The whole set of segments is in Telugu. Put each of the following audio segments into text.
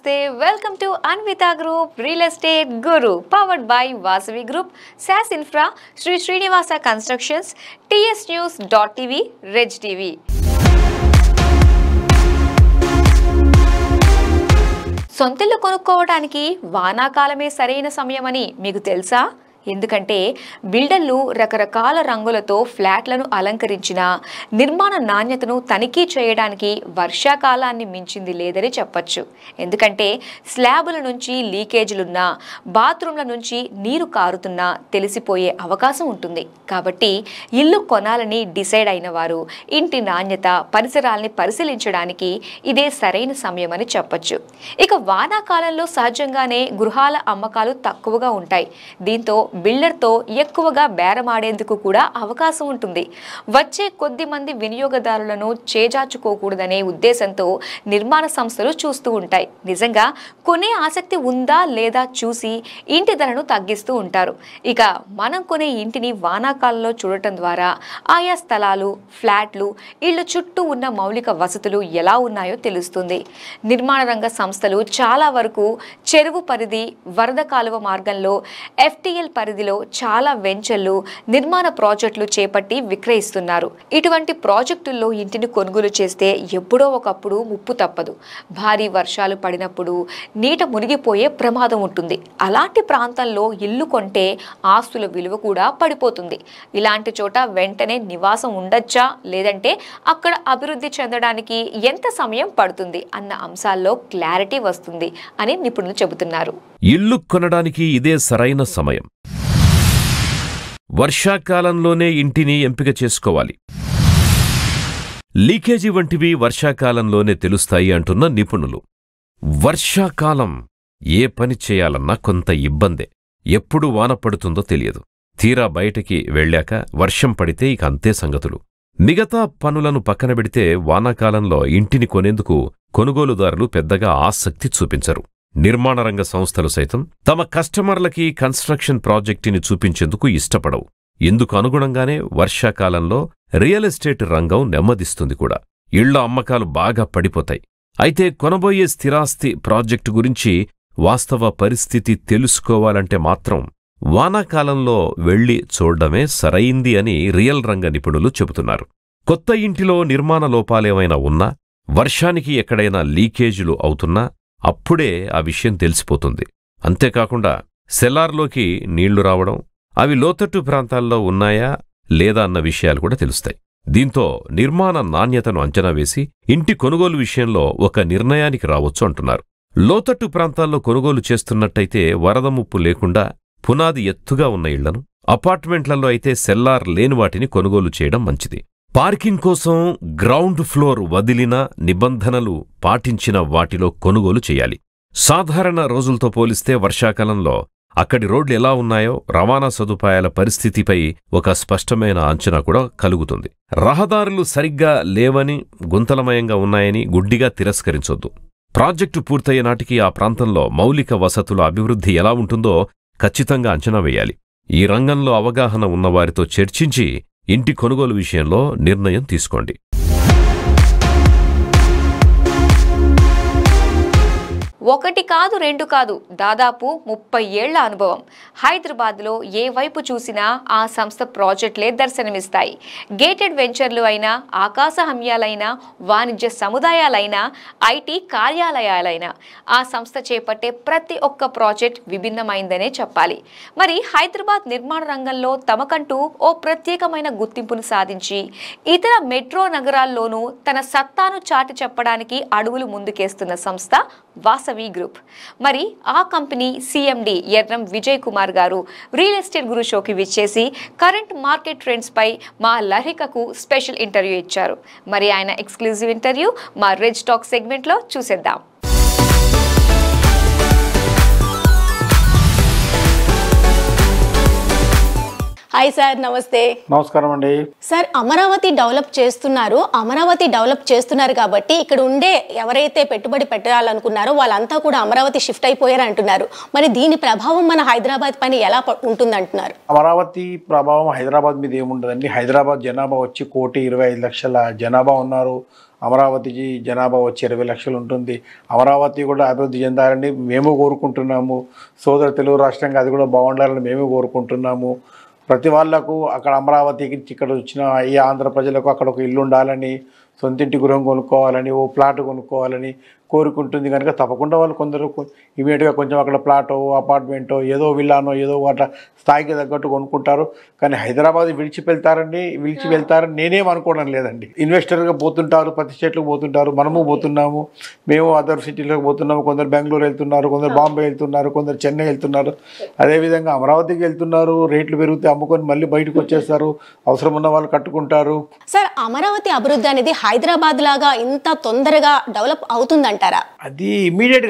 నమస్తే welcome to Anvita group real estate guru powered by Vasavi group శాస్ infra Sri Srinivasa constructions TS news dot TV రెజ్ టీవీ సొంతలు కొనుక్కోవడానికి వానాకాలమే సరైన సమయమని మీకు తెలుసా ఎందుకంటే బిల్డర్లు రకరకాల రంగులతో ఫ్లాట్లను అలంకరించిన నిర్మాణ నాణ్యతను తనిఖీ చేయడానికి వర్షాకాలాన్ని మించింది లేదని చెప్పచ్చు ఎందుకంటే స్లాబుల నుంచి లీకేజీలున్నా బాత్రూంల నుంచి నీరు కారుతున్నా తెలిసిపోయే అవకాశం ఉంటుంది కాబట్టి ఇల్లు కొనాలని డిసైడ్ అయిన వారు ఇంటి నాణ్యత పరిసరాల్ని పరిశీలించడానికి ఇదే సరైన సమయమని చెప్పచ్చు ఇక వానాకాలంలో సహజంగానే గృహాల అమ్మకాలు తక్కువగా ఉంటాయి దీంతో బిల్డర్తో ఎక్కువగా బేరమాడేందుకు కూడా అవకాశం ఉంటుంది వచ్చే కొద్ది మంది వినియోగదారులను చేజార్చుకోకూడదనే ఉద్దేశంతో నిర్మాణ సంస్థలు చూస్తూ ఉంటాయి నిజంగా కొనే ఆసక్తి ఉందా లేదా చూసి ఇంటి ధరను తగ్గిస్తూ ఉంటారు ఇక మనం కొనే ఇంటిని వానాకాలంలో చూడటం ద్వారా ఆయా స్థలాలు ఫ్లాట్లు ఇళ్ళు చుట్టూ ఉన్న మౌలిక వసతులు ఎలా ఉన్నాయో తెలుస్తుంది నిర్మాణ రంగ సంస్థలు చాలా వరకు చెరువు పరిధి వరద కాలువ మార్గంలో ఎఫ్టీఎల్ పరిధిలో చాలా వెంచర్లు నిర్మాణ ప్రాజెక్టులు చేపట్టి విక్రయిస్తున్నారు ఇటువంటి ప్రాజెక్టుల్లో ఇంటిని కొనుగోలు చేస్తే ఎప్పుడో ఒకప్పుడు ముప్పు తప్పదు భారీ వర్షాలు పడినప్పుడు నీట మునిగిపోయే ప్రమాదం ఉంటుంది అలాంటి ప్రాంతంలో ఇల్లు కొంటే ఆస్తుల విలువ కూడా పడిపోతుంది ఇలాంటి చోట వెంటనే నివాసం ఉండొచ్చా లేదంటే అక్కడ అభివృద్ధి చెందడానికి ఎంత సమయం పడుతుంది అన్న అంశాల్లో క్లారిటీ వస్తుంది అని నిపుణులు చెబుతున్నారు ఇల్లు కొనడానికి ఇదే సరైన సమయం వర్షాకాలంలోనే ఇంటిని ఎంపిక చేసుకోవాలి లీకేజీ వంటివి వర్షాకాలంలోనే తెలుస్తాయి అంటున్న నిపుణులు వర్షాకాలం ఏ పని చేయాలన్నా కొంత ఇబ్బందే ఎప్పుడు వాన పడుతుందో తెలియదు తీరా బయటికి వెళ్ళాక వర్షం పడితే ఇక అంతే సంగతులు మిగతా పనులను పక్కన పెడితే వానాకాలంలో ఇంటిని కొనేందుకు కొనుగోలుదారులు పెద్దగా ఆసక్తి చూపించరు నిర్మాణ రంగ సంస్థలు సైతం తమ కస్టమర్లకి కన్స్ట్రక్షన్ ప్రాజెక్టుని చూపించేందుకు ఇష్టపడవు ఇందుకు అనుగుణంగానే వర్షాకాలంలో రియల్ ఎస్టేట్ రంగం నెమ్మదిస్తుంది కూడా ఇళ్ల అమ్మకాలు బాగా పడిపోతాయి అయితే కొనబోయే స్థిరాస్తి ప్రాజెక్టు గురించి వాస్తవ పరిస్థితి తెలుసుకోవాలంటే మాత్రం వానాకాలంలో వెళ్లి చూడడమే సరైంది అని రియల్ రంగ నిపుణులు చెబుతున్నారు కొత్త ఇంటిలో నిర్మాణ లోపాలేమైనా ఉన్నా వర్షానికి ఎక్కడైనా లీకేజీలు అవుతున్నా అప్పుడే ఆ విషయం తెలిసిపోతుంది అంతేకాకుండా సెల్లార్లోకి నీళ్లు రావడం అవి లోతట్టు ప్రాంతాల్లో ఉన్నాయా లేదా అన్న విషయాలు కూడా తెలుస్తాయి దీంతో నిర్మాణ నాణ్యతను అంచనా వేసి ఇంటి కొనుగోలు విషయంలో ఒక నిర్ణయానికి రావచ్చు అంటున్నారు లోతట్టు ప్రాంతాల్లో కొనుగోలు చేస్తున్నట్టయితే వరద ముప్పు లేకుండా పునాది ఎత్తుగా ఉన్న ఇళ్లను అపార్ట్మెంట్లలో అయితే సెల్లార్ లేని వాటిని కొనుగోలు చేయడం మంచిది పార్కింగ్ కోసం గ్రౌండ్ ఫ్లోర్ వదిలిన నిబంధనలు పాటించిన వాటిలో కొనుగోలు చేయాలి సాధారణ రోజులతో పోలిస్తే వర్షాకాలంలో అక్కడి రోడ్లు ఎలా ఉన్నాయో రవాణా సదుపాయాల పరిస్థితిపై ఒక స్పష్టమైన అంచనా కూడా కలుగుతుంది రహదారులు సరిగ్గా లేవని గుంతలమయంగా ఉన్నాయని గుడ్డిగా తిరస్కరించొద్దు ప్రాజెక్టు పూర్తయ్యే నాటికి ఆ ప్రాంతంలో మౌలిక వసతుల అభివృద్ధి ఎలా ఉంటుందో ఖచ్చితంగా అంచనా వేయాలి ఈ రంగంలో అవగాహన ఉన్నవారితో చర్చించి ఇంటి కొనుగోలు విషయంలో నిర్ణయం తీసుకోండి ఒకటి కాదు రెండు కాదు దాదాపు ముప్పై ఏళ్ల అనుభవం హైదరాబాద్లో ఏ వైపు చూసినా ఆ సంస్థ ప్రాజెక్టులే దర్శనమిస్తాయి గేటెడ్ వెంచర్లు అయినా ఆకాశ హమ్యాలైనా వాణిజ్య సముదాయాలైనా ఐటీ కార్యాలయాలైనా ఆ సంస్థ చేపట్టే ప్రతి ఒక్క ప్రాజెక్ట్ విభిన్నమైందనే చెప్పాలి మరి హైదరాబాద్ నిర్మాణ రంగంలో తమకంటూ ఓ ప్రత్యేకమైన గుర్తింపును సాధించి ఇతర మెట్రో నగరాల్లోనూ తన సత్తాను చాటి చెప్పడానికి అడుగులు ముందుకేస్తున్న సంస్థ వాసవి వి గ్రూప్ మరి ఆ కంపెనీ సిఎండి ఎర్రం విజయ్ కుమార్ గారు రియల్ ఎస్టేట్ గురు షోకి విచ్చేసి కరెంట్ మార్కెట్ పై మా లహికకు స్పెషల్ ఇంటర్వ్యూ ఇచ్చారు మరి ఆయన ఎక్స్క్లూజివ్ ఇంటర్వ్యూ మా రెజ్ టాక్ సెగ్మెంట్లో చూసేద్దాం హాయ్ సార్ నమస్తే నమస్కారం అండి సార్ అమరావతి డెవలప్ చేస్తున్నారు అమరావతి డెవలప్ చేస్తున్నారు కాబట్టి ఇక్కడ ఉండే ఎవరైతే పెట్టుబడి పెట్టాలనుకున్నారో వాళ్ళంతా కూడా అమరావతి షిఫ్ట్ అయిపోయారు అంటున్నారు మరి దీని ప్రభావం మన హైదరాబాద్ పైన ఎలా ఉంటుంది అంటున్నారు అమరావతి ప్రభావం హైదరాబాద్ మీద ఏముండదండి హైదరాబాద్ జనాభా వచ్చి కోటి ఇరవై లక్షల జనాభా ఉన్నారు అమరావతి జనాభా వచ్చి ఇరవై లక్షలు ఉంటుంది అమరావతి కూడా అభివృద్ధి చెందాలని మేము కోరుకుంటున్నాము సోదర తెలుగు రాష్ట్రంగా అది కూడా బాగుండాలని మేము కోరుకుంటున్నాము ప్రతి వాళ్ళకు అక్కడ అమరావతికి ఇక్కడ వచ్చిన ఈ ఆంధ్ర ప్రజలకు అక్కడ ఒక ఇల్లు ఉండాలని సొంతింటి గృహం కొనుక్కోవాలని ఓ ప్లాట్ కొనుక్కోవాలని కోరుకుంటుంది కనుక తప్పకుండా వాళ్ళు కొందరు ఇమీడియట్గా కొంచెం అక్కడ ప్లాటో అపార్ట్మెంటో ఏదో విల్లానో ఏదో అట్లా స్థాయికి తగ్గట్టు కొనుక్కుంటారు కానీ హైదరాబాద్ విడిచి వెళ్తారండి విడిచి వెళ్తారని నేనేం అనుకోవడం లేదండి ఇన్వెస్టర్గా పోతుంటారు ప్రతి స్టేట్లకు పోతుంటారు మనము పోతున్నాము మేము అదర్ సిటీలకు పోతున్నాము కొందరు బెంగళూరు వెళ్తున్నారు కొందరు బాంబే వెళ్తున్నారు కొందరు చెన్నై వెళ్తున్నారు అదేవిధంగా అమరావతికి వెళ్తున్నారు రేట్లు పెరిగితే అమ్ముకొని మళ్ళీ బయటకు వచ్చేస్తారు అవసరం ఉన్న వాళ్ళు కట్టుకుంటారు సార్ అమరావతి అభివృద్ధి అనేది హైదరాబాద్ లాగా ఇంత తొందరగా డెవలప్ అవుతుందంటే అంటారా అది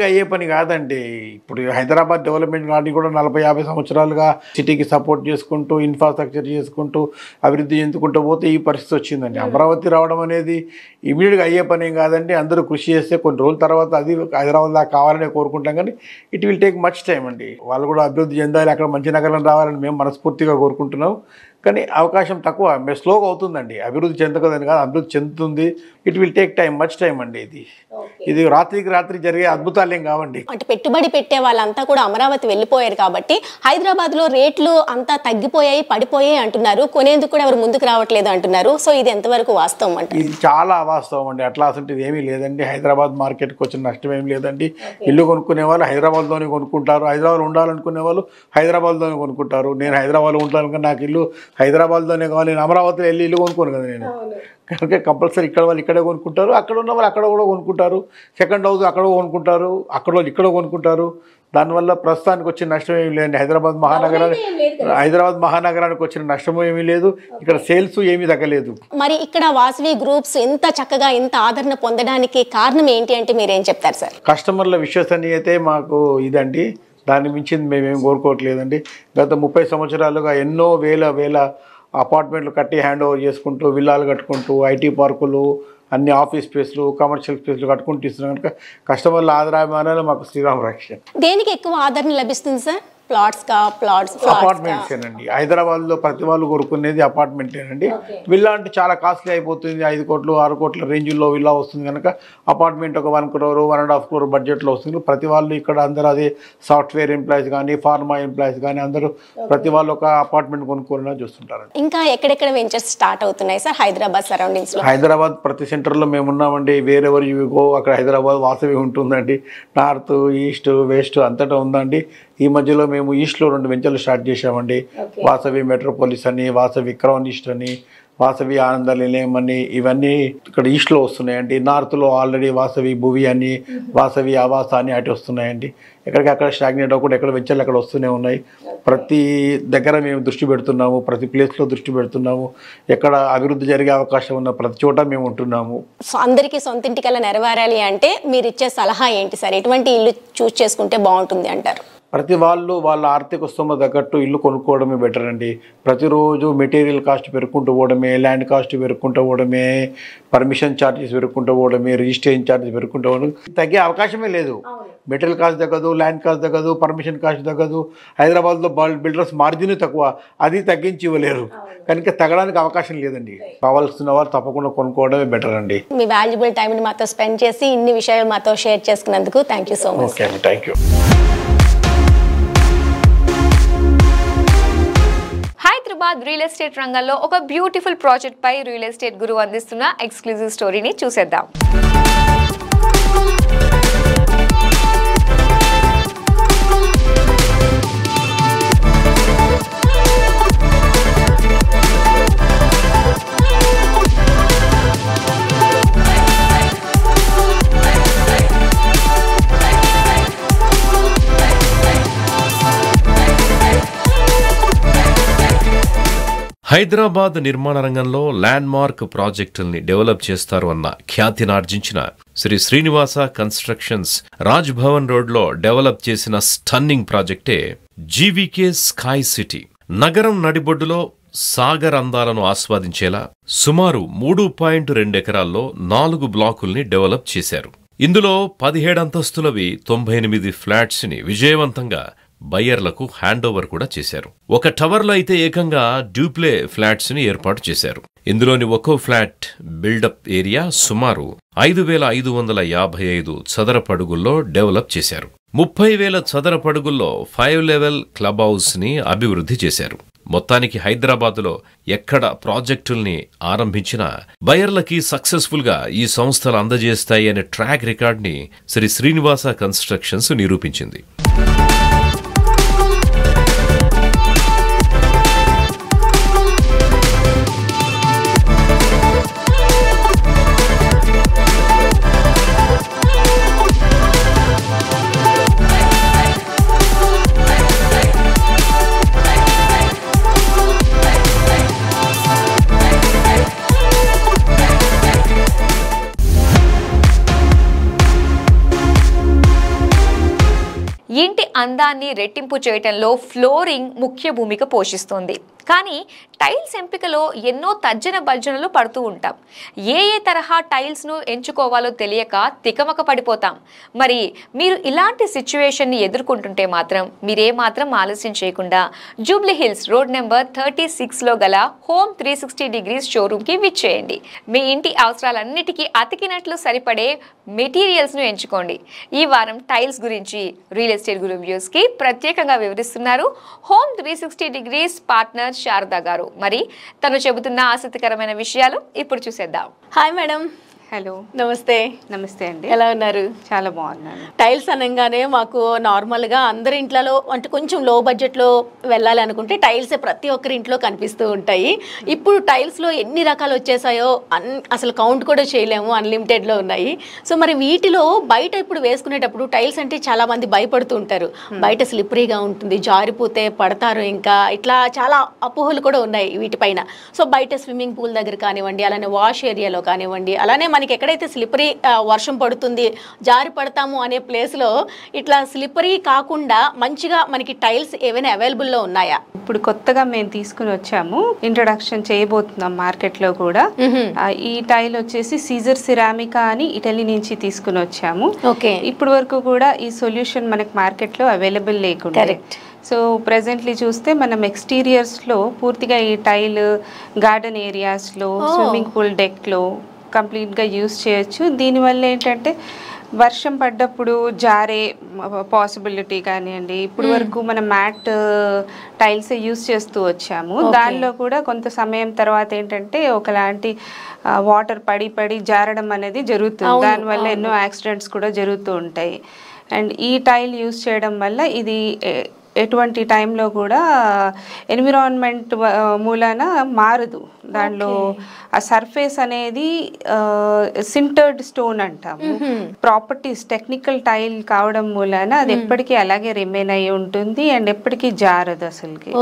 గా అయ్యే పని కాదండి ఇప్పుడు హైదరాబాద్ డెవలప్మెంట్ కానీ కూడా నలభై యాభై సంవత్సరాలుగా సిటీకి సపోర్ట్ చేసుకుంటూ ఇన్ఫ్రాస్ట్రక్చర్ చేసుకుంటూ అభివృద్ధి చెందుకుంటూ పోతే ఈ పరిస్థితి వచ్చిందండి అమరావతి రావడం అనేది గా అయ్యే పని ఏం కాదండి అందరూ కృషి చేస్తే కొన్ని రోజుల తర్వాత అది హైదరాబాద్ దాకా కావాలనే కోరుకుంటాం కానీ it will take much time అండి వాళ్ళు కూడా అభివృద్ధి చెందాలి అక్కడ మంచి నగరం రావాలని మేము మనస్ఫూర్తిగా కోరుకుంటున్నాం కానీ అవకాశం తక్కువ స్లోగా అవుతుందండి అభివృద్ధి చెందకదని కాదు అభివృద్ధి చెందుతుంది it will take time much time అండి ఇది ఇది రాత్రికి రాత్రి జరిగే అద్భుతాలు ఏం కావండి అంటే పెట్టుబడి పెట్టే వాళ్ళంతా కూడా అమరావతి వెళ్ళిపోయారు కాబట్టి హైదరాబాద్ లో రేట్లు అంతా తగ్గిపోయాయి పడిపోయాయి అంటున్నారు కొనేందుకు కూడా ఎవరు ముందుకు రావట్లేదు అంటున్నారు సో ఇది ఎంతవరకు వాస్తవం అండి ఇది చాలా వాస్తవం అండి అట్లా అసలు ఇది ఏమీ లేదండి హైదరాబాద్ మార్కెట్కి వచ్చిన నష్టం ఏం లేదండి ఇల్లు కొనుక్కునే వాళ్ళు హైదరాబాద్లోనే కొనుక్కుంటారు హైదరాబాద్ ఉండాలనుకునే వాళ్ళు హైదరాబాద్లోనే కొనుక్కుంటారు నేను హైదరాబాద్లో ఉంటాను నాకు ఇల్లు హైదరాబాద్లోనే కావాలి నేను అమరావతిలో వెళ్ళి ఇల్లు కొనుక్కోను కదా నేను కనుక కంపల్సరీ ఇక్కడ వాళ్ళు ఇక్కడే కొనుక్కుంటారు అక్కడ ఉన్న వాళ్ళు అక్కడ కూడా కొనుక్కుంటారు సెకండ్ హౌస్ అక్కడ కొనుక్కుంటారు అక్కడ వాళ్ళు ఇక్కడ కొనుక్కుంటారు దానివల్ల ప్రస్తుతానికి వచ్చిన నష్టం ఏమీ లేదండి హైదరాబాద్ మహానగరానికి హైదరాబాద్ మహానగరానికి వచ్చిన నష్టం ఏమీ లేదు ఇక్కడ సేల్స్ ఏమీ తగ్గలేదు మరి ఇక్కడ వాసవి గ్రూప్స్ ఇంత చక్కగా ఇంత ఆదరణ పొందడానికి కారణం ఏంటి అంటే మీరు ఏం చెప్తారు సార్ కస్టమర్ల విశ్వసనీయతే మాకు ఇదండి దాన్ని మించింది మేమేం కోరుకోవట్లేదండి గత ముప్పై సంవత్సరాలుగా ఎన్నో వేల వేల అపార్ట్మెంట్లు కట్టి హ్యాండ్ ఓవర్ చేసుకుంటూ విల్లాలు కట్టుకుంటూ ఐటీ పార్కులు అన్ని ఆఫీస్ స్పేస్లు కమర్షియల్ స్పేస్లు కట్టుకుంటూ ఇస్తున్నాం కనుక కస్టమర్ల ఆదరాభిమానాలు మాకు శ్రీరామ రక్ష దేనికి ఎక్కువ ఆదరణ లభిస్తుంది సార్ ప్లాట్స్ కా ప్లాట్స్ అపార్ట్మెంట్స్ ఏనండి హైదరాబాద్ లో ప్రతి వాళ్ళు కొనుక్కునేది అపార్ట్మెంట్ ఏనండి విల్లా అంటే చాలా కాస్ట్లీ అయిపోతుంది ఐదు కోట్లు ఆరు కోట్ల రేంజ్లో విల్లా వస్తుంది కనుక అపార్ట్మెంట్ ఒక one crore one and half crore బడ్జెట్లో వస్తుంది ప్రతి వాళ్ళు ఇక్కడ అందరూ అదే సాఫ్ట్వేర్ ఎంప్లాయీస్ కానీ ఫార్మా ఎంప్లాయీస్ కానీ అందరూ ప్రతి వాళ్ళు ఒక అపార్ట్మెంట్ కొనుక్కోవాలని చూస్తుంటారు ఇంకా ఎక్కడెక్కడ వెంచర్స్ స్టార్ట్ అవుతున్నాయి సార్ హైదరాబాద్ సరౌండింగ్స్ లో హైదరాబాద్ ప్రతి సెంటర్లో మేము ఉన్నామండి వేరెవరు యువిగో అక్కడ హైదరాబాద్ వాసవి ఉంటుందండి నార్త్ ఈస్ట్ వెస్ట్ అంతటా ఉందండి ఈ మధ్యలో మేము ఈస్ట్లో రెండు వెంచర్లు స్టార్ట్ చేసామండి వాసవి మెట్రోపోలిస్ అని వాసవి క్రౌనిస్ట్ అని వాసవి ఆనంద నిలయం అని ఇవన్నీ ఇక్కడ ఈస్ట్లో వస్తున్నాయండి నార్త్లో ఆల్రెడీ వాసవి భువి అని mm-hmm. వాసవి ఆవాస అని అటు వస్తున్నాయండి ఎక్కడికి అక్కడ స్టాగ్నేట్ అవ్వకుండా ఎక్కడ వెంచర్లు అక్కడ వస్తూనే ఉన్నాయి ప్రతి దగ్గర మేము దృష్టి పెడుతున్నాము ప్రతి ప్లేస్లో దృష్టి పెడుతున్నాము ఎక్కడ అభివృద్ధి జరిగే అవకాశం ఉన్న ప్రతి చోట మేము ఉంటున్నాము అందరికీ సొంత ఇంటికల్లా నెరవేరాలి అంటే మీరు ఇచ్చే సలహా ఏంటి సార్ ఎటువంటి ఇల్లు చూస్ చేసుకుంటే బాగుంటుంది అంటారు ప్రతి వాళ్ళు వాళ్ళ ఆర్థిక స్థోమ తగ్గట్టు ఇల్లు కొనుక్కోవడమే బెటర్ అండి ప్రతిరోజు మెటీరియల్ కాస్ట్ పెరుక్కుంటూ పోవడమే ల్యాండ్ కాస్ట్ పెరుక్కుంటూ పోవడమే పర్మిషన్ ఛార్జెస్ పెరుక్కుంటూ పోవడమే రిజిస్ట్రేషన్ ఛార్జెస్ పెరుక్కుంటూ పోవడం తగ్గే అవకాశమే లేదు మెటీరియల్ కాస్ట్ తగ్గదు ల్యాండ్ కాస్ట్ తగ్గదు పర్మిషన్ కాస్ట్ తగ్గదు హైదరాబాద్లో బిల్డర్స్ మార్జిన్ తక్కువ అది తగ్గించి ఇవ్వలేరు కనుక తగ్గడానికి అవకాశం లేదండి కావాల్సిన వాళ్ళు తప్పకుండా కొనుక్కోవడమే బెటర్ అండి మీ వాల్యుబుల్ టైంని మాతో స్పెండ్ చేసి ఇన్ని విషయాలు మాతో షేర్ చేసుకున్నందుకు thank so much thank you Hyderabad real estate రంగంలో ఒక బ్యూటిఫుల్ ప్రాజెక్ట్ పై రియల్ ఎస్టేట్ గురువు అందిస్తున్న ఎక్స్క్లూజివ్ స్టోరీని చూసేద్దాం హైదరాబాద్ నిర్మాణ రంగంలో ల్యాండ్మార్క్ ప్రాజెక్టుల్ని డెవలప్ చేస్తారు అన్న ఖ్యాతినార్జించిన శ్రీ శ్రీనివాస కన్స్ట్రక్షన్స్ రాజ్ భవన్ రోడ్లో డెవలప్ చేసిన స్టన్నింగ్ ప్రాజెక్టే జీవీకే స్కై సిటీ నగరం నడిబొడ్డులో సాగర్ అందాలను ఆస్వాదించేలా సుమారు మూడు పాయింట్ రెండెకరాల్లో నాలుగు బ్లాకుల్ని డెవలప్ చేశారు ఇందులో పదిహేడంతస్తులవి తొంభై ఎనిమిది ఫ్లాట్స్ని విజయవంతంగా బయ్యర్లకు హ్యాండోవర్ కూడా చేశారు ఒక టవర్లో అయితే ఏకంగా డ్యూప్లే ఫ్లాట్స్ ని ఏర్పాటు చేశారు ఇందులోని ఒక్కో ఫ్లాట్ బిల్డప్ ఏరియా సుమారు ఐదు వేల ఐదు వందల యాభై ఐదు చదరపడుగుల్లో డెవలప్ చేశారు ముప్పై వేల చదరపడుగుల్లో ఫైవ్ లెవెల్ క్లబ్ ని అభివృద్ధి చేశారు మొత్తానికి హైదరాబాదులో ఎక్కడ ప్రాజెక్టుల్ని ఆరంభించినా బయర్లకి సక్సెస్ఫుల్గా ఈ సంస్థలు అందజేస్తాయి అనే ట్రాక్ రికార్డ్ని శ్రీ శ్రీనివాస కన్స్ట్రక్షన్స్ నిరూపించింది అందాన్ని రెట్టింపు చేయటంలో ఫ్లోరింగ్ ముఖ్య భూమిక పోషిస్తుంది కానీ టైల్స్ ఎంపికలో ఎన్నో తర్జన భర్జనలు పడుతూ ఉంటాం ఏ ఏ తరహా టైల్స్ను ఎంచుకోవాలో తెలియక తికమక పడిపోతాం మరి మీరు ఇలాంటి సిచ్యువేషన్ని ఎదుర్కొంటుంటే మాత్రం మీరే మాత్రం ఆలస్యం చేయకుండా Jubilee Hills road number thirty సిక్స్లో గల హోమ్ త్రీ సిక్స్టీ డిగ్రీస్ షోరూమ్కి విచ్చేయండి మీ ఇంటి అవసరాలన్నిటికీ అతికినట్లు సరిపడే మెటీరియల్స్ను ఎంచుకోండి ఈ వారం టైల్స్ గురించి రియల్ ఎస్టేట్ గురించి కి ప్రత్యేకంగా వివరిస్తున్నారు home three sixty degrees partner Sharada గారు మరి తను చెబుతున్న ఆసక్తికరమైన విషయాలు ఇప్పుడు చూసేద్దాం హాయ్ మేడం హలో నమస్తే నమస్తే అండి ఎలా ఉన్నారు చాలా బాగున్నాను టైల్స్ అనగానే మాకు నార్మల్గా అందరి ఇంట్లో అంటే కొంచెం లో బడ్జెట్లో వెళ్ళాలి అనుకుంటే టైల్స్ ప్రతి ఒక్కరి ఇంట్లో కనిపిస్తూ ఉంటాయి ఇప్పుడు టైల్స్లో ఎన్ని రకాలు వచ్చేసాయో అన్ అసలు కౌంట్ కూడా చేయలేము అన్లిమిటెడ్లో ఉన్నాయి సో మరి వీటిలో బయట ఇప్పుడు వేసుకునేటప్పుడు టైల్స్ అంటే చాలా మంది భయపడుతూ ఉంటారు బయట స్లిపరీగా ఉంటుంది జారిపోతే పడతారు ఇంకా ఇట్లా చాలా అపోహలు కూడా ఉన్నాయి వీటిపైన సో బయట స్విమ్మింగ్ పూల్ దగ్గర కానివ్వండి అలానే వాష్ ఏరియాలో కానివ్వండి అలానే మనకి ఎక్కడైతే స్లిపరీ వర్షం పడుతుంది జారి పడతాము అనే ప్లేస్లో ఇట్లా స్లిపరీ కాకుండా మంచిగా మనకి టైల్స్ ఏవైనా అవైలబుల్లో ఉన్నాయా ఇప్పుడు కొత్తగా మేము తీసుకుని వచ్చాము ఇంట్రొడక్షన్ చేయబోతున్నాం మార్కెట్లో కూడా ఈ టైల్ వచ్చేసి సీజర్ సిరామికా అని ఇటలీ నుంచి తీసుకుని వచ్చాము ఓకే ఇప్పుడు వరకు కూడా ఈ సొల్యూషన్ మనకి మార్కెట్లో అవైలబుల్ లేకుండా సో ప్రెసెంట్లీ చూస్తే మనం ఎక్స్టీరియర్స్లో పూర్తిగా ఈ టైల్ గార్డెన్ ఏరియాస్లో స్విమ్మింగ్ పూల్ డెక్లో కంప్లీట్గా యూజ్ చేయొచ్చు దీనివల్ల ఏంటంటే వర్షం పడ్డప్పుడు జారే పాసిబిలిటీ కానివ్వండి ఇప్పుడు hmm. వరకు మన మ్యాట్ టైల్స్ యూస్ చేస్తూ వచ్చాము దానిలో కూడా కొంత సమయం తర్వాత ఏంటంటే ఒకలాంటి వాటర్ పడి పడి జారడం అనేది జరుగుతుంది దానివల్ల ఎన్నో యాక్సిడెంట్స్ కూడా జరుగుతూ ఉంటాయి అండ్ ఈ టైల్ యూస్ చేయడం వల్ల ఇది ఎటువంటి టైంలో కూడా ఎన్విరాన్మెంట్ మూలాన మారదు దాంట్లో ఆ సర్ఫేస్ అనేది సింటర్డ్ స్టోన్ అంటాము ప్రాపర్టీస్ టెక్నికల్ టైల్ కావడం మూలన అది ఎప్పటికీ అలాగే రిమైన్ అయి ఉంటుంది అండ్ ఎప్పటికీ జారదు అసలుకి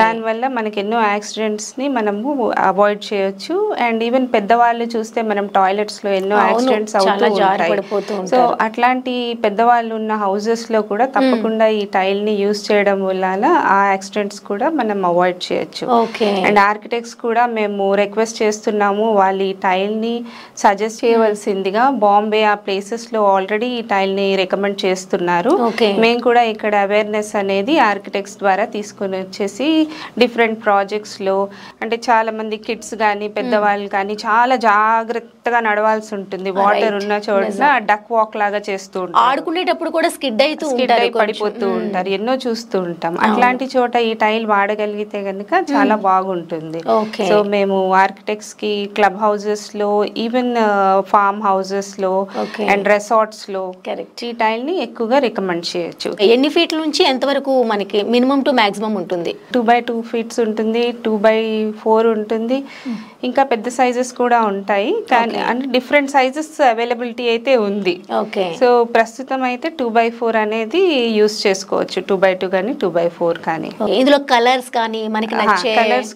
దానివల్ల మనకి ఎన్నో యాక్సిడెంట్స్ ని మనము అవాయిడ్ చేయొచ్చు అండ్ ఈవెన్ పెద్దవాళ్ళు చూస్తే మనం టాయిలెట్స్ లో ఎన్నో యాక్సిడెంట్స్ అవుతూ సో అట్లాంటి పెద్దవాళ్ళు ఉన్న హౌసెస్ లో కూడా తప్పకుండా ఈ టైల్ ని యూజ్ చేయడం వల్ల ఆ యాక్సిడెంట్స్ కూడా మనం అవాయిడ్ చేయొచ్చు అండ్ ఆర్కిటెక్ట్స్ కూడా మేము రిక్వెస్ట్ చేస్తాం చేస్తున్నాము వాళ్ళు ఈ టైల్ని సజెస్ట్ చేయవలసిందిగా బాంబే ఆ ప్లేసెస్లో ఆల్రెడీ ఈ టైల్ని రికమెండ్ చేస్తున్నారు మేము కూడా ఇక్కడ అవేర్నెస్ అనేది ఆర్కిటెక్ట్స్ ద్వారా తీసుకొని వచ్చేసి డిఫరెంట్ ప్రాజెక్ట్స్లో అంటే చాలామంది కిడ్స్ కానీ hmm. పెద్దవాళ్ళు కానీ చాలా జాగ్రత్తగా నడవాల్సి ఉంటుంది వాటర్ ఉన్న చోట డక్ వాక్ లాగా చేస్తూ ఉంటారు ఆడుకునేటప్పుడు కూడా స్కిడ్ అయితే స్కిడ్ అయి పడిపోతూ ఉంటారు hmm. ఎన్నో చూస్తూ ఉంటాం అట్లాంటి చోట ఈ టైల్ వాడగలిగితే కనుక చాలా hmm. బాగుంటుంది సో మేము ఆర్కిటెక్ట్స్ కి క్లబ్ హౌసెస్ లో ఈవెన్ ఫామ్ హౌసెస్ లో అండ్ రెసార్ట్స్ లో కరెక్ట్ ఈ టైల్ ని ఎక్కువగా రికమెండ్ చేయొచ్చు ఎన్ని ఫీట్ నుంచి ఎంత వరకు మనకి మినిమం టు మాక్సిమం ఉంటుంది టూ బై టూ ఫీట్స్ ఉంటుంది టూ బై ఫోర్ ఉంటుంది hmm. ఇంకా పెద్ద సైజెస్ కూడా ఉంటాయి కానీ అంటే డిఫరెంట్ సైజెస్ అవైలబిలిటీ అయితే ఉంది ఓకే సో ప్రస్తుతం అయితే టూ బై ఫోర్ అనేది యూస్ చేసుకోవచ్చు టూ బై టూ కానీ టూ బై ఫోర్ కానీ ఇందులో కలర్స్ కానీ మనకి కలర్స్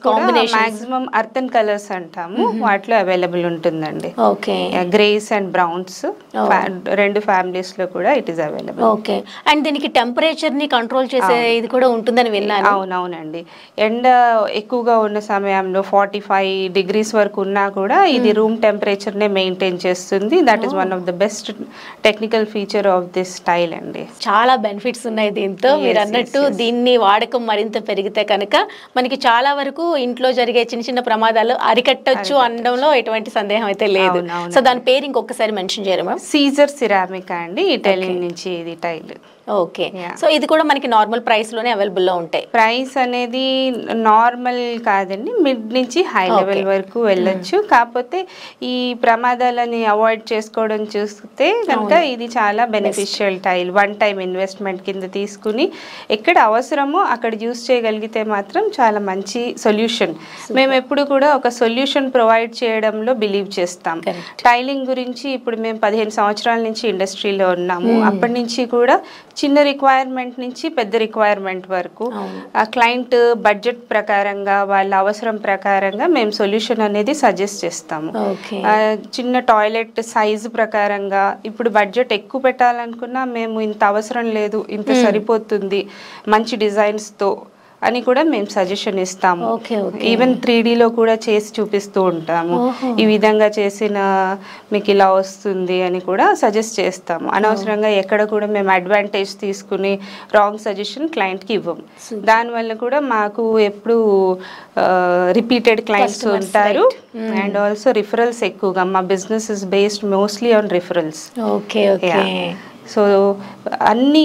మాక్సిమం అర్థన్ కలర్స్ అంటాము mm-hmm. వాటిలో అవైలబుల్ ఉంటుందండి ఓకే గ్రేస్ అండ్ బ్రౌన్స్ రెండు ఫ్యామిలీస్ లో కూడా it is available okay and దీనికి టెంపరేచర్ ని కంట్రోల్ చేసే ఇది కూడా ఉంటుందని విన్నాను అవునవునండి ఎండ ఎక్కువగా ఉన్న సమయంలో ఫార్టీ ఫైవ్ డిగ్రీ డిగ్రీస్ వరకు ఉన్నా కూడా ఇది రూమ్ టెంపరేచర్నే మెయింటైన్ చేస్తుంది that is one of the best technical feature of this style అండి చాలా బెనిఫిట్స్ ఉన్నాయి దీంతో మీరు అన్నట్టు దీన్ని వాడకం మరింత పెరిగితే కనుక మనకి చాలా వరకు ఇంట్లో జరిగే చిన్న చిన్న ప్రమాదాలు అరికట్టచ్చు అనడంలో ఎటువంటి సందేహం అయితే లేదు సో దాని పేరు ఇంకొకసారి మెన్షన్ చేయరు సీజర్ సిరామిక్ అండి ఇటలీ నుంచి ఇది టైల్ ఓకే సో ఇది కూడా మనకి నార్మల్ ప్రైస్ లోనే అవైలబుల్ లో ఉంటాయి ప్రైస్ అనేది నార్మల్ కాదండి మిడ్ నుంచి హై లెవెల్ వరకు వెళ్ళొచ్చు hmm. కాకపోతే ఈ ప్రమాదాలని అవాయిడ్ చేసుకోవడం చూస్తే కనుక ఇది చాలా beneficial tile one time investment కింద తీసుకుని ఎక్కడ అవసరమో అక్కడ యూస్ చేయగలిగితే మాత్రం చాలా మంచి సొల్యూషన్ మేము ఎప్పుడు కూడా ఒక సొల్యూషన్ ప్రొవైడ్ చేయడంలో బిలీవ్ చేస్తాం టైలింగ్ గురించి ఇప్పుడు మేము పదిహేను సంవత్సరాల నుంచి ఇండస్ట్రీలో ఉన్నాము hmm. అప్పటి నుంచి కూడా చిన్న రిక్వైర్మెంట్ నుంచి పెద్ద రిక్వైర్మెంట్ వరకు ఆ క్లయింట్ బడ్జెట్ ప్రకారంగా వాళ్ళ అవసరం ప్రకారంగా మేము సొల్యూషన్ అనేది సజెస్ట్ చేస్తాము చిన్న టాయిలెట్ సైజు ప్రకారంగా ఇప్పుడు బడ్జెట్ ఎక్కువ పెట్టాలనుకున్నా మేము ఇంత అవసరం లేదు ఇంత సరిపోతుంది మంచి డిజైన్స్తో అని కూడా మేము సజెషన్ ఇస్తాము ఈవెన్ త్రీ లో కూడా చేసి చూపిస్తూ ఉంటాము ఈ విధంగా చేసిన మీకు ఇలా వస్తుంది అని కూడా సజెస్ట్ చేస్తాము అనవసరంగా ఎక్కడ కూడా మేము అడ్వాంటేజ్ తీసుకుని రాంగ్ సజెషన్ క్లయింట్కి ఇవ్వము దానివల్ల కూడా మాకు ఎప్పుడు రిపీటెడ్ క్లయింట్స్ ఉంటారు అండ్ ఆల్సో రిఫరల్స్ ఎక్కువగా మా business is based mostly on referrals okay okay so అన్ని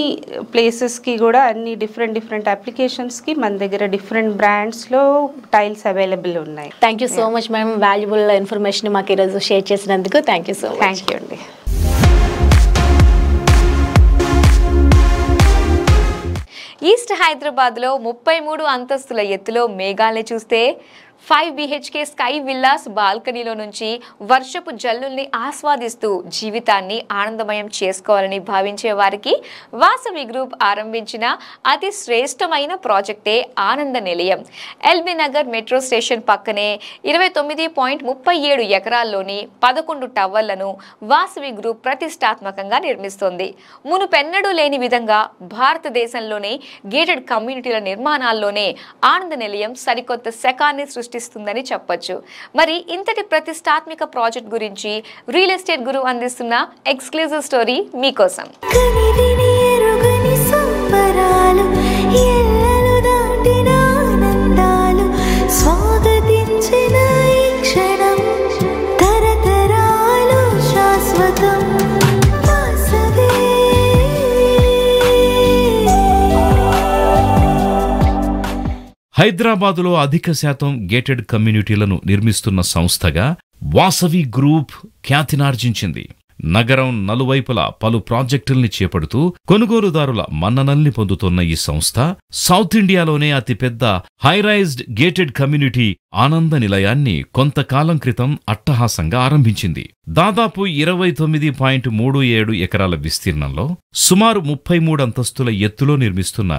ప్లేసెస్కి కూడా అన్ని డిఫరెంట్ డిఫరెంట్ అప్లికేషన్స్కి మన దగ్గర డిఫరెంట్ బ్రాండ్స్లో టైల్స్ అవైలబుల్ ఉన్నాయి thank you so much ma'am valuable information మాకు ఈరోజు షేర్ చేసినందుకు thank you so much thank you అండి ఈస్ట్ హైదరాబాద్లో ముప్పై మూడు అంతస్తుల ఎత్తులో మేఘాలని చూస్తే ఫైవ్ బిహెచ్కే స్కై విల్లాస్ బాల్కనీలో నుంచి వర్షపు జల్లుల్ని ఆస్వాదిస్తూ జీవితాన్ని ఆనందమయం చేసుకోవాలని భావించే వారికి వాసవి గ్రూప్ ఆరంభించిన అతి శ్రేష్టమైన ప్రాజెక్టే ఆనంద నిలయం ఎల్బీ నగర్ మెట్రో స్టేషన్ పక్కనే ఇరవై తొమ్మిది పాయింట్ ముప్పై ఏడు ఎకరాల్లోని పదకొండు టవర్లను వాసవి గ్రూప్ ప్రతిష్టాత్మకంగా నిర్మిస్తోంది మునుపెన్నడూ లేని విధంగా భారతదేశంలోనే గేటెడ్ కమ్యూనిటీల నిర్మాణాల్లోనే ఆనంద నిలయం సరికొత్త శకాన్ని సృష్టి సృష్టిస్తుందని చెప్పొచ్చు మరి ఇంతటి ప్రతిష్టాత్మిక ప్రాజెక్ట్ గురించి రియల్ ఎస్టేట్ గురువు అందిస్తున్న ఎక్స్క్లూజివ్ స్టోరీ మీకోసం హైదరాబాదులో అధిక శాతం గేటెడ్ కమ్యూనిటీలను నిర్మిస్తున్న సంస్థగా వాసవి గ్రూప్ ఖ్యాతినార్జించింది నగరం నలువైపులా పలు ప్రాజెక్టుల్ని చేపడుతూ కొనుగోలుదారుల మన్ననల్ని పొందుతున్న ఈ సంస్థ సౌత్ ఇండియాలోనే అతిపెద్ద హైరైజ్డ్ గేటెడ్ కమ్యూనిటీ ఆనంద నిలయాన్ని కొంతకాలం క్రితం అట్టహాసంగా ఆరంభించింది దాదాపు ఇరవై తొమ్మిది పాయింట్ మూడు ఏడు ఎకరాల విస్తీర్ణంలో సుమారు ముప్పై మూడు అంతస్తుల ఎత్తులో నిర్మిస్తున్న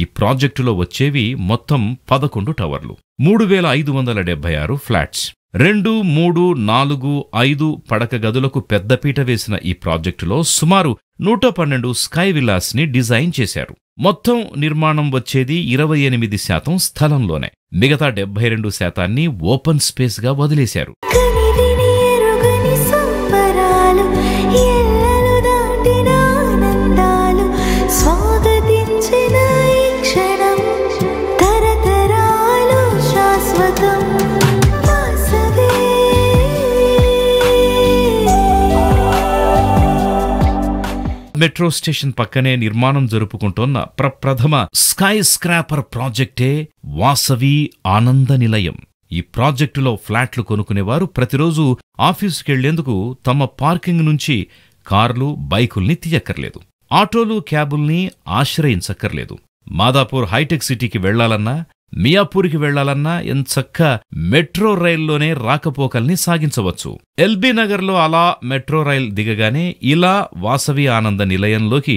ఈ ప్రాజెక్టులో వచ్చేవి మొత్తం పదకొండు టవర్లు మూడు వేల ఐదు వందల డెబ్బై ఆరు ఫ్లాట్స్ రెండు మూడు నాలుగు ఐదు పడక గదులకు పెద్దపీట వేసిన ఈ ప్రాజెక్టులో సుమారు నూట పన్నెండు స్కై ని డిజైన్ చేశారు మొత్తం నిర్మాణం వచ్చేది ఇరవై ఎనిమిది శాతం స్థలంలోనే మిగతా డెబ్బై రెండు శాతాన్ని ఓపెన్ స్పేస్గా వదిలేశారు మెట్రో స్టేషన్ పక్కనే నిర్మాణం జరుపుకుంటోన్న ప్రప్రథమ స్కై స్క్రాపర్ ప్రాజెక్టే వాసవి ఆనంద నిలయం ఈ ప్రాజెక్టులో ఫ్లాట్లు కొనుక్కునేవారు ప్రతిరోజు ఆఫీసుకెళ్లేందుకు తమ పార్కింగ్ నుంచి కార్లు బైకుల్ని తీయక్కర్లేదు ఆటోలు క్యాబుల్ని ఆశ్రయించక్కర్లేదు మాదాపూర్ హైటెక్ సిటీకి వెళ్లాలన్నా మియాపూర్కి వెళ్లాలన్నా ఎంచక్క మెట్రో రైల్లోనే రాకపోకల్ని సాగించవచ్చు ఎల్బీ నగర్లో అలా మెట్రో రైల్ దిగగానే ఇలా వాసవి ఆనంద నిలయంలోకి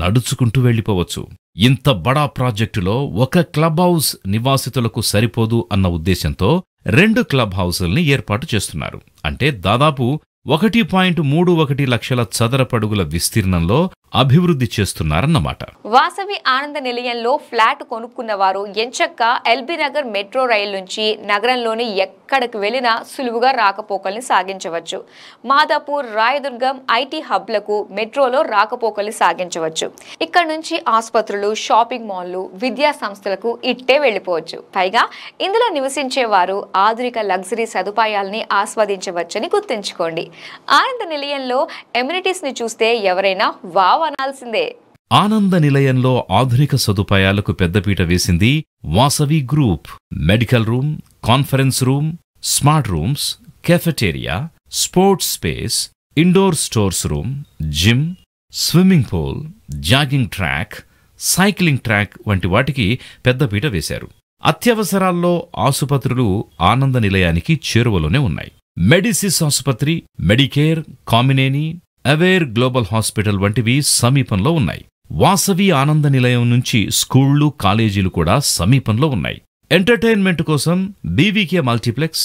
నడుచుకుంటూ వెళ్ళిపోవచ్చు ఇంత బడా ప్రాజెక్టులో ఒక క్లబ్ హౌస్ నివాసితులకు సరిపోదు అన్న ఉద్దేశంతో రెండు క్లబ్ హౌసుల్ని ఏర్పాటు చేస్తున్నారు అంటే దాదాపు ఒకటి పాయింట్ మూడు ఒకటి లక్షల చదరపడుగుల విస్తీర్ణంలో అభివృద్ధి చేస్తున్నారన్నమాట వాసవి ఆనంద నిలయంలో ఫ్లాట్ కొనుక్కున్న వారు ఎంచక్క ఎల్బీ నగర్ మెట్రో రైలు నుంచి నగరంలోని ఎక్కడికి వెళ్ళినా సులువుగా రాకపోకల్ని సాగించవచ్చు మాదాపూర్ రాయదుర్గం ఐటీ హబ్లకు మెట్రోలో రాకపోకల్ని సాగించవచ్చు ఇక్కడ నుంచి ఆసుపత్రులు షాపింగ్ మాల్లు విద్యా సంస్థలకు ఇట్టే వెళ్ళిపోవచ్చు పైగా ఇందులో నివసించే వారు ఆధునిక లగ్జరీ సదుపాయాల్ని ఆస్వాదించవచ్చని గుర్తుంచుకోండి ఆనంద నిలయంలో ఎమ్యూనిటీస్ని చూస్తే ఎవరైనా వావ్ అనాల్సిందే ఆనంద నిలయంలో ఆధునిక సదుపాయాలకు పెద్దపీట వేసింది Vasavi group medical room conference room smart rooms cafeteria sports space indoor stores room gym swimming pool jogging track cycling track వంటి వాటికి పెద్దపీట వేశారు అత్యవసరాల్లో ఆసుపత్రులు ఆనంద నిలయానికి చేరువలోనే ఉన్నాయి మెడిసిస్ ఆసుపత్రి Medicare Kamineni aware global hospital వంటివి సమీపంలో ఉన్నాయి వాసవి ఆనంద నిలయం నుంచి స్కూళ్లు కాలేజీలు కూడా సమీపంలో ఉన్నాయి ఎంటర్టైన్మెంట్ కోసం BVK multiplex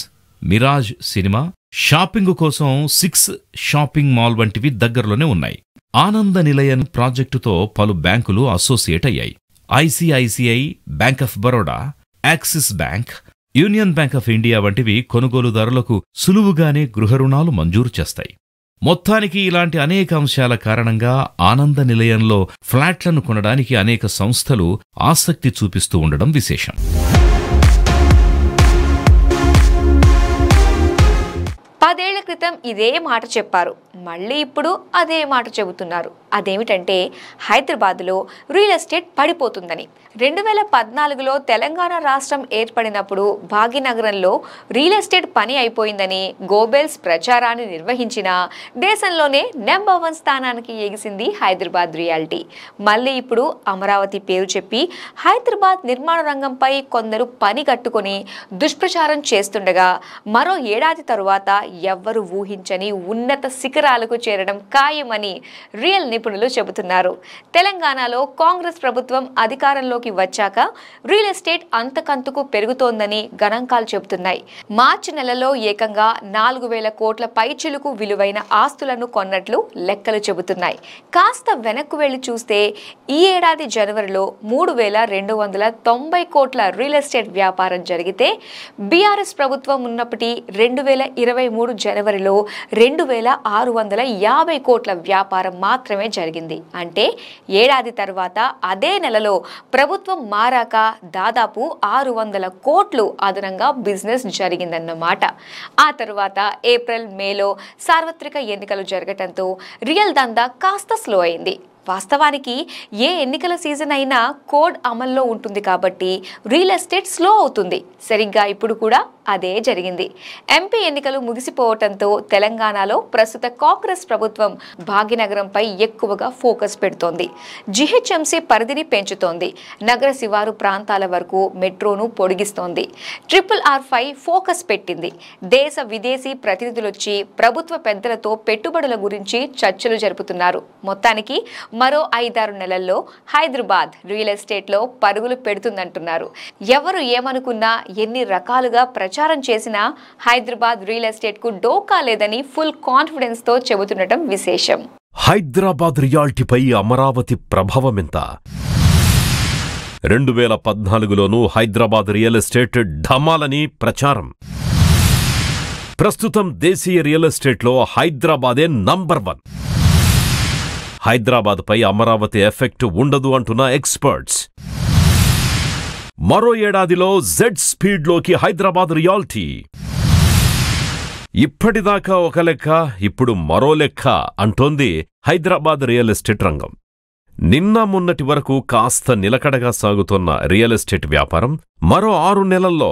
Miraj cinema shopping కోసం సిక్స్ షాపింగ్ మాల్ వంటివి దగ్గరలోనే ఉన్నాయి ఆనంద నిలయం ప్రాజెక్టుతో పలు బ్యాంకులు అసోసియేట్ అయ్యాయి ICICI bank of Baroda Axis bank union bank of India వంటివి కొనుగోలుదారులకు సులువుగానే గృహ రుణాలు మంజూరు చేస్తాయి మొత్తానికి ఇలాంటి అనేక అంశాల కారణంగా ఆనంద నిలయంలో ఫ్లాట్లను కొనడానికి అనేక సంస్థలు ఆసక్తి చూపిస్తూ ఉండడం విశేషం పదేళ్ల క్రితం ఇదే మాట చెప్పారు మళ్ళీ ఇప్పుడు అదే మాట చెబుతున్నారు అదేమిటంటే హైదరాబాద్లో రియల్ ఎస్టేట్ పడిపోతుందని రెండు వేల పద్నాలుగులో తెలంగాణ రాష్ట్రం ఏర్పడినప్పుడు భాగ్యనగరంలో రియల్ ఎస్టేట్ పని అయిపోయిందని గోబెల్స్ ప్రచారాన్ని నిర్వహించిన దేశంలోనే నెంబర్ వన్ స్థానానికి ఎగిసింది హైదరాబాద్ రియాలిటీ మళ్ళీ ఇప్పుడు అమరావతి పేరు చెప్పి హైదరాబాద్ నిర్మాణ రంగంపై కొందరు పని కట్టుకొని దుష్ప్రచారం చేస్తుండగా మరో ఏడాది తరువాత ఎవ్వరు ఊహించని ఉన్నత శిఖరాలకు చేరడం ఖాయమని రియల్ నిపుణులు చెబుతున్నారు తెలంగాణలో కాంగ్రెస్ ప్రభుత్వం అధికారంలోకి వచ్చాక రియల్ ఎస్టేట్ అంతకంతకు పెరుగుతోందని గణాంకాలు చెబుతున్నాయి మార్చి నెలలో ఏకంగా నాలుగు వేల కోట్ల పైచిలుకు విలువైన ఆస్తులను కొన్నట్లు లెక్కలు చెబుతున్నాయి కాస్త వెనక్కు వెళ్లి చూస్తే ఈ ఏడాది జనవరిలో మూడు వేల రెండు వందల తొంభై కోట్ల రియల్ ఎస్టేట్ వ్యాపారం జరిగితే బీఆర్ఎస్ ప్రభుత్వం ఉన్నప్పటి రెండు వేల ఇరవై మూడు జనవరిలో రెండు వేల ఆరు వందల యాభై కోట్ల వ్యాపారం మాత్రమే జరిగింది అంటే ఏడాది తర్వాత అదే నెలలో ప్రభుత్వం మారాక దాదాపు ఆరు వందల కోట్లు అదనంగా బిజినెస్ జరిగిందన్నమాట ఆ తర్వాత ఏప్రిల్ మేలో సార్వత్రిక ఎన్నికలు జరగటంతో రియల్ దందా కాస్త స్లో అయింది వాస్తవానికి ఏ ఎన్నికల సీజన్ అయినా కోడ్ అమల్లో ఉంటుంది కాబట్టి రియల్ ఎస్టేట్ స్లో అవుతుంది సరిగ్గా ఇప్పుడు కూడా అదే జరిగింది ఎంపీ ఎన్నికలు ముగిసిపోవటంతో తెలంగాణలో ప్రస్తుత కాంగ్రెస్ ప్రభుత్వం భాగ్యనగరంపై ఎక్కువగా ఫోకస్ పెడుతోంది జిహెచ్ఎంసీ పరిధిని పెంచుతోంది నగర శివారు ప్రాంతాల వరకు మెట్రోను పొడిగిస్తోంది ట్రిపుల్ ఆర్ ఫై ఫోకస్ పెట్టింది దేశ విదేశీ ప్రతినిధులొచ్చి ప్రభుత్వ పెద్దలతో పెట్టుబడుల గురించి చర్చలు జరుపుతున్నారు మొత్తానికి మరో ఐదారు నెలల్లో హైదరాబాద్ రియల్ ఎస్టేట్లో పరుగులు పెడుతుందంటున్నారు ఎవరు ఏమనుకున్నా ఎన్ని రకాలుగా ప్రచారం ప్రచారం చేసినా హైదరాబాద్ రియల్ ఎస్టేట్కు డోకా లేదని ఫుల్ కాన్ఫిడెన్స్ తో చెబుతుండటం విశేషం హైదరాబాద్ రియాల్టీపై అమరావతి ఎంత రెండు వేల పద్నాలుగులోనూ హైదరాబాద్ రియల్ ఎస్టేట్ ఢమాలని ప్రచారం ప్రస్తుతం దేశీయ రియల్ ఎస్టేట్లో హైదరాబాదే నంబర్ వన్ హైదరాబాద్పై అమరావతి ఎఫెక్ట్ ఉండదు అంటున్న ఎక్స్పర్ట్స్ మరో ఏడాదిలో జెడ్ స్పీడ్లోకి హైదరాబాద్ రియాల్టీ ఇప్పటిదాకా ఒక లెక్క ఇప్పుడు మరో లెక్క అంటోంది హైదరాబాద్ రియల్ ఎస్టేట్ రంగం నిన్న మొన్నటి వరకు కాస్త నిలకడగా సాగుతున్న రియల్ ఎస్టేట్ వ్యాపారం మరో ఆరు నెలల్లో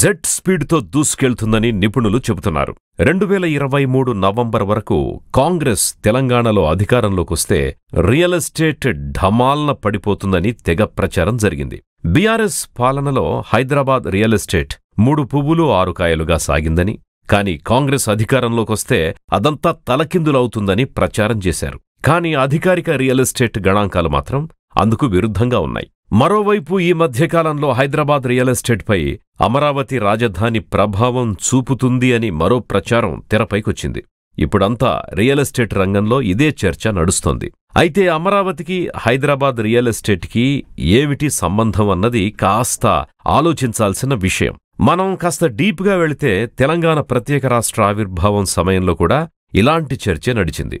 జెడ్ స్పీడ్తో దూసుకెళ్తుందని నిపుణులు చెబుతున్నారు రెండు వేల ఇరవై మూడు నవంబర్ వరకు కాంగ్రెస్ తెలంగాణలో అధికారంలోకొస్తే రియల్ ఎస్టేట్ ఢమాల్న పడిపోతుందని తెగ ప్రచారం జరిగింది బీఆర్ఎస్ పాలనలో హైదరాబాద్ రియల్ ఎస్టేట్ మూడు పువ్వులు ఆరుకాయలుగా సాగిందని కాని కాంగ్రెస్ అధికారంలోకొస్తే అదంతా తలకిందులవుతుందని ప్రచారం చేశారు కాని అధికారిక రియల్ ఎస్టేట్ గణాంకాలు మాత్రం అందుకు విరుద్ధంగా ఉన్నాయి మరోవైపు ఈ మధ్యకాలంలో హైదరాబాద్ రియల్ ఎస్టేట్పై అమరావతి రాజధాని ప్రభావం చూపుతుంది అని మరో ప్రచారం తెరపైకొచ్చింది ఇప్పుడంతా రియల్ ఎస్టేట్ రంగంలో ఇదే చర్చ నడుస్తోంది అయితే అమరావతికి హైదరాబాద్ రియల్ ఎస్టేట్కి ఏమిటి సంబంధం అన్నది కాస్త ఆలోచించాల్సిన విషయం మనం కాస్త డీప్గా వెళితే తెలంగాణ ప్రత్యేక రాష్ట్ర ఆవిర్భావం సమయంలో కూడా ఇలాంటి చర్చే నడిచింది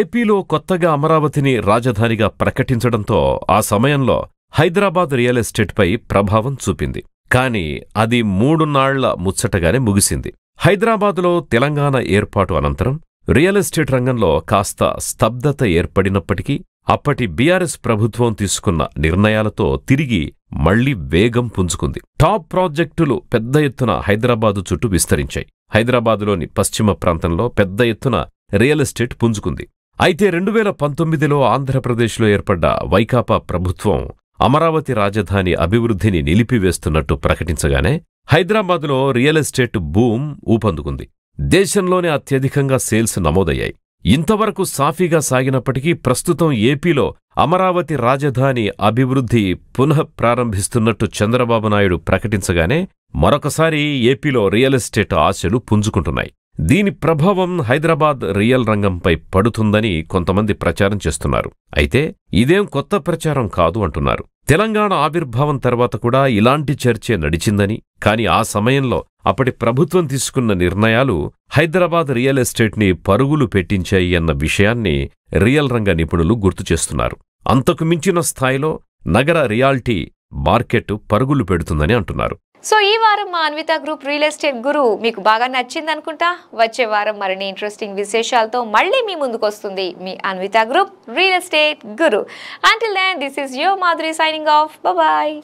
ఏపీలో కొత్తగా అమరావతిని రాజధానిగా ప్రకటించడంతో ఆ సమయంలో హైదరాబాద్ రియల్ ఎస్టేట్పై ప్రభావం చూపింది కానీ అది మూడున్నాళ్ల ముచ్చటగానే ముగిసింది హైదరాబాదులో తెలంగాణ ఏర్పాటు అనంతరం రియల్ ఎస్టేట్ రంగంలో కాస్త స్తబ్దత ఏర్పడినప్పటికీ అప్పటి బీఆర్ఎస్ ప్రభుత్వం తీసుకున్న నిర్ణయాలతో తిరిగి మళ్లీ వేగం పుంజుకుంది టాప్ ప్రాజెక్టులు పెద్ద ఎత్తున హైదరాబాదు చుట్టూ విస్తరించాయి హైదరాబాదులోని పశ్చిమ ప్రాంతంలో పెద్ద ఎత్తున రియల్ ఎస్టేట్ పుంజుకుంది అయితే రెండు వేల పంతొమ్మిదిలో ఆంధ్రప్రదేశ్లో ఏర్పడ్డ వైకాపా ప్రభుత్వం అమరావతి రాజధాని అభివృద్ధిని నిలిపివేస్తున్నట్టు ప్రకటించగానే హైదరాబాద్లో రియల్ ఎస్టేట్ బూమ్ ఊపందుకుంది దేశంలోనే అత్యధికంగా సేల్స్ నమోదయ్యాయి ఇంతవరకు సాఫీగా సాగినప్పటికీ ప్రస్తుతం ఏపీలో అమరావతి రాజధాని అభివృద్ధి పునఃప్రారంభిస్తున్నట్టు చంద్రబాబు నాయుడు ప్రకటించగానే మరొకసారి ఏపీలో రియల్ ఎస్టేట్ ఆశలు పుంజుకుంటున్నాయి దీని ప్రభావం హైదరాబాద్ రియల్ రంగంపై పడుతుందని కొంతమంది ప్రచారం చేస్తున్నారు అయితే ఇదేం కొత్త ప్రచారం కాదు అంటున్నారు తెలంగాణ ఆవిర్భావం తర్వాత కూడా ఇలాంటి చర్చే నడిచిందని కాని ఆ సమయంలో అప్పటి ప్రభుత్వం తీసుకున్న నిర్ణయాలు హైదరాబాద్ రియల్ ఎస్టేట్ని పరుగులు పెట్టించాయి అన్న విషయాన్ని రియల్ రంగ నిపుణులు గుర్తు చేస్తున్నారు అంతకు మించిన స్థాయిలో నగర రియాల్టీ మార్కెట్ పరుగులు పెడుతుందని అంటున్నారు సో ఈ వారం మా Anvita group real estate guru మీకు బాగా నచ్చింది అనుకుంటా వచ్చే వారం మరిన్ని ఇంట్రెస్టింగ్ విశేషాలతో మళ్ళీ మీ ముందుకు వస్తుంది మీ Anvita group real estate guru until then this is your Madhuri signing off bye